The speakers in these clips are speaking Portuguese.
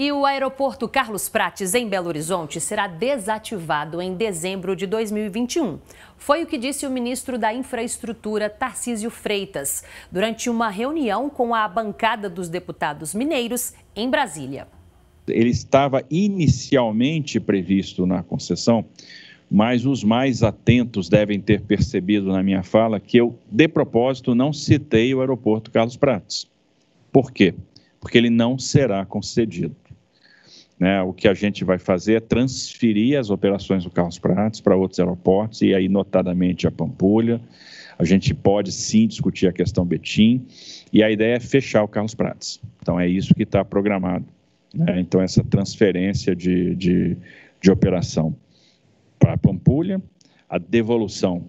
E o aeroporto Carlos Prates, em Belo Horizonte, será desativado em dezembro de 2021. Foi o que disse o ministro da Infraestrutura, Tarcísio Freitas, durante uma reunião com a bancada dos deputados mineiros em Brasília. Ele estava inicialmente previsto na concessão, mas os mais atentos devem ter percebido na minha fala que eu, de propósito, não citei o aeroporto Carlos Prates. Por quê? Porque ele não será concedido. Né, o que a gente vai fazer é transferir as operações do Carlos Prates para outros aeroportos, e aí, notadamente, a Pampulha. A gente pode sim discutir a questão Betim, e a ideia é fechar o Carlos Prates. Então, é isso que está programado. Né? Então, essa transferência de, de, de operação para a Pampulha, a devolução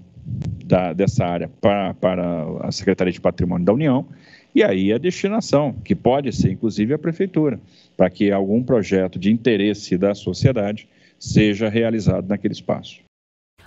da, dessa área para, para a Secretaria de Patrimônio da União e aí a destinação, que pode ser inclusive a prefeitura, para que algum projeto de interesse da sociedade seja realizado naquele espaço.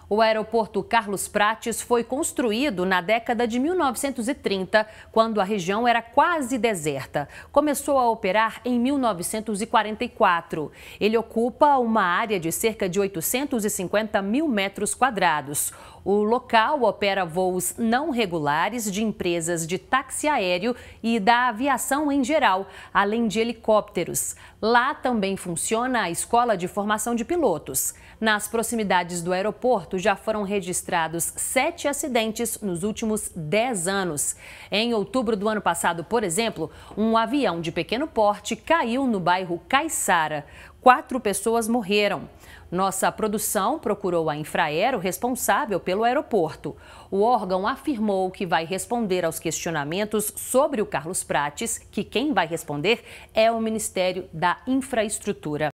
O aeroporto Carlos Prates foi construído na década de 1930, quando a região era quase deserta. Começou a operar em 1944. Ele ocupa uma área de cerca de 850 mil metros quadrados. O local opera voos não regulares de empresas de táxi aéreo e da aviação em geral, além de helicópteros. Lá também funciona a Escola de Formação de Pilotos. Nas proximidades do aeroporto, já foram registrados sete acidentes nos últimos dez anos. Em outubro do ano passado, por exemplo, um avião de pequeno porte caiu no bairro Caiçara. Quatro pessoas morreram. Nossa produção procurou a Infraero, responsável pelo aeroporto. O órgão afirmou que vai responder aos questionamentos sobre o Carlos Prates, que quem vai responder é o Ministério da Infraestrutura.